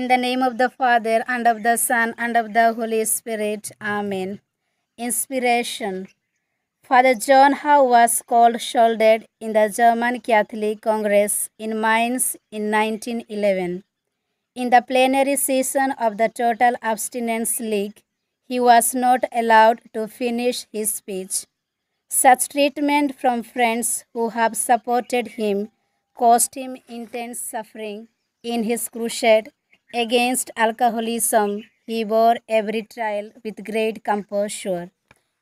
In the name of the Father, and of the Son, and of the Holy Spirit. Amen. Inspiration Father John Howe was called shouldered in the German Catholic Congress in Mainz in 1911. In the plenary session of the Total Abstinence League, he was not allowed to finish his speech. Such treatment from friends who have supported him caused him intense suffering in his crusade against alcoholism, he bore every trial with great composure.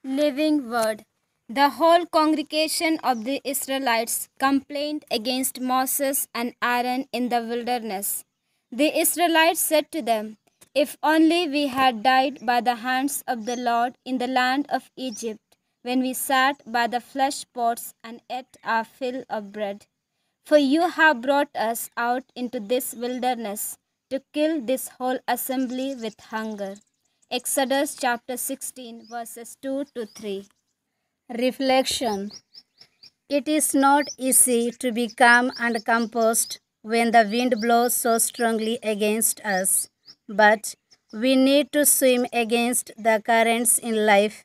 Living Word The whole congregation of the Israelites complained against Moses and Aaron in the wilderness. The Israelites said to them, If only we had died by the hands of the Lord in the land of Egypt, when we sat by the flesh pots and ate our fill of bread. For you have brought us out into this wilderness to kill this whole assembly with hunger. Exodus chapter 16, verses 2 to 3. Reflection It is not easy to be calm and composed when the wind blows so strongly against us, but we need to swim against the currents in life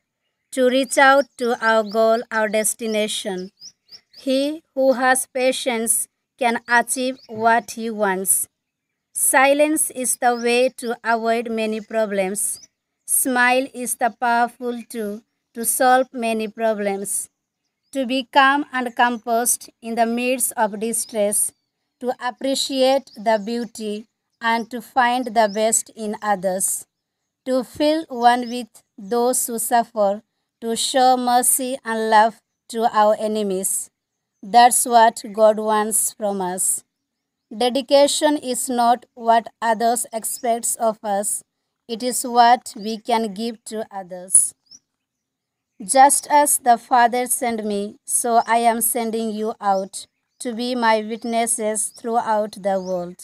to reach out to our goal, our destination. He who has patience can achieve what he wants. Silence is the way to avoid many problems. Smile is the powerful tool to solve many problems. To be calm and composed in the midst of distress, to appreciate the beauty and to find the best in others, to feel one with those who suffer, to show mercy and love to our enemies. That's what God wants from us. Dedication is not what others expect of us. It is what we can give to others. Just as the Father sent me, so I am sending you out to be my witnesses throughout the world.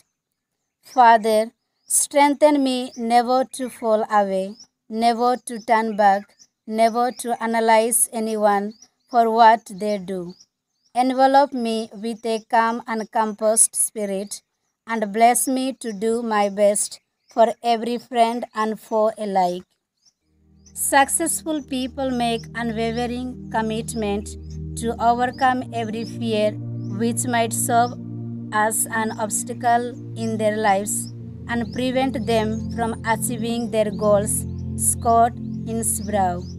Father, strengthen me never to fall away, never to turn back, never to analyze anyone for what they do. Envelop me with a calm and composed spirit, and bless me to do my best for every friend and foe alike. Successful people make unwavering commitment to overcome every fear which might serve as an obstacle in their lives and prevent them from achieving their goals. Scott Hinsbrough